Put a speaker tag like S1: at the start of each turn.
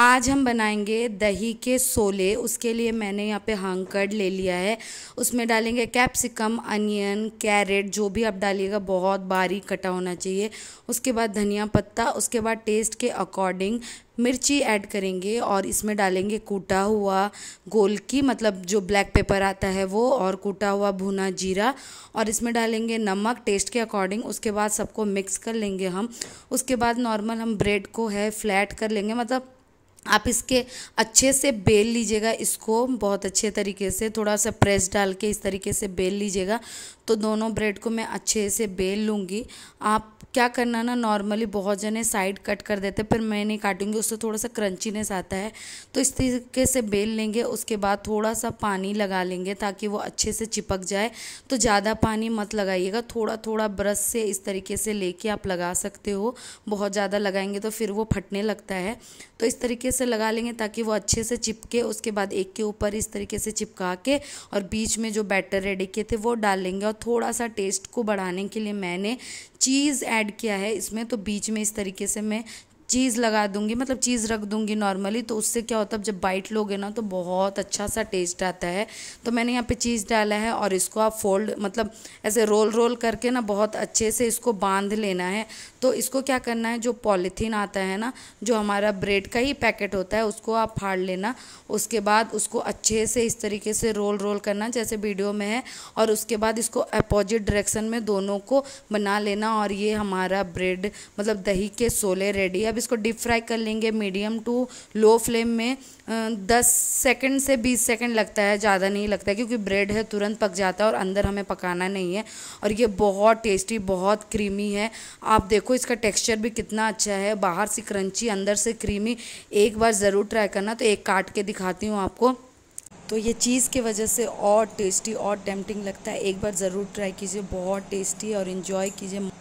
S1: आज हम बनाएंगे दही के सोले उसके लिए मैंने यहाँ पे हांकड़ ले लिया है उसमें डालेंगे कैप्सिकम अनियन कैरेट जो भी आप डालिएगा बहुत बारीक कटा होना चाहिए उसके बाद धनिया पत्ता उसके बाद टेस्ट के अकॉर्डिंग मिर्ची ऐड करेंगे और इसमें डालेंगे कूटा हुआ गोल की मतलब जो ब्लैक पेपर आता है वो और कूटा हुआ भुना जीरा और इसमें डालेंगे नमक टेस्ट के अकॉर्डिंग उसके बाद सबको मिक्स कर लेंगे हम उसके बाद नॉर्मल हम ब्रेड को है फ्लैट कर लेंगे मतलब आप इसके अच्छे से बेल लीजिएगा इसको बहुत अच्छे तरीके से थोड़ा सा प्रेस डाल के इस तरीके से बेल लीजिएगा तो दोनों ब्रेड को मैं अच्छे से बेल लूँगी आप क्या करना ना नॉर्मली बहुत जने साइड कट कर देते फिर मैं नहीं काटूंगी उससे थोड़ा सा क्रंचीनेस आता है तो इस तरीके से बेल लेंगे उसके बाद थोड़ा सा पानी लगा लेंगे ताकि वो अच्छे से चिपक जाए तो ज़्यादा पानी मत लगाइएगा थोड़ा थोड़ा ब्रश से इस तरीके से लेके आप लगा सकते हो बहुत ज़्यादा लगाएंगे तो फिर वो फटने लगता है तो इस तरीके से लगा लेंगे ताकि वो अच्छे से चिपके उसके बाद एक के ऊपर इस तरीके से चिपका के और बीच में जो बैटर रेडी किए थे वो डाल लेंगे और थोड़ा सा टेस्ट को बढ़ाने के लिए मैंने चीज़ ऐड किया है इसमें तो बीच में इस तरीके से मैं चीज़ लगा दूंगी मतलब चीज़ रख दूंगी नॉर्मली तो उससे क्या होता है जब बाइट लोगे ना तो बहुत अच्छा सा टेस्ट आता है तो मैंने यहाँ पे चीज़ डाला है और इसको आप फोल्ड मतलब ऐसे रोल रोल करके ना बहुत अच्छे से इसको बांध लेना है तो इसको क्या करना है जो पॉलीथीन आता है ना जो हमारा ब्रेड का ही पैकेट होता है उसको आप फाड़ लेना उसके बाद उसको अच्छे से इस तरीके से रोल रोल करना जैसे वीडियो में है और उसके बाद इसको अपोजिट डायरेक्शन में दोनों को बना लेना और ये हमारा ब्रेड मतलब दही के सोले रेडी है इसको डीप फ्राई कर लेंगे मीडियम टू लो फ्लेम में दस सेकंड से बीस सेकंड लगता है ज़्यादा नहीं लगता है क्योंकि ब्रेड है तुरंत पक जाता है और अंदर हमें पकाना नहीं है और ये बहुत टेस्टी बहुत क्रीमी है आप देखो इसका टेक्सचर भी कितना अच्छा है बाहर से क्रंची अंदर से क्रीमी एक बार ज़रूर ट्राई करना तो एक काट के दिखाती हूँ आपको तो ये चीज़ की वजह से और टेस्टी और टेम्पटिंग लगता है एक बार ज़रूर ट्राई कीजिए बहुत टेस्टी और इन्जॉय कीजिए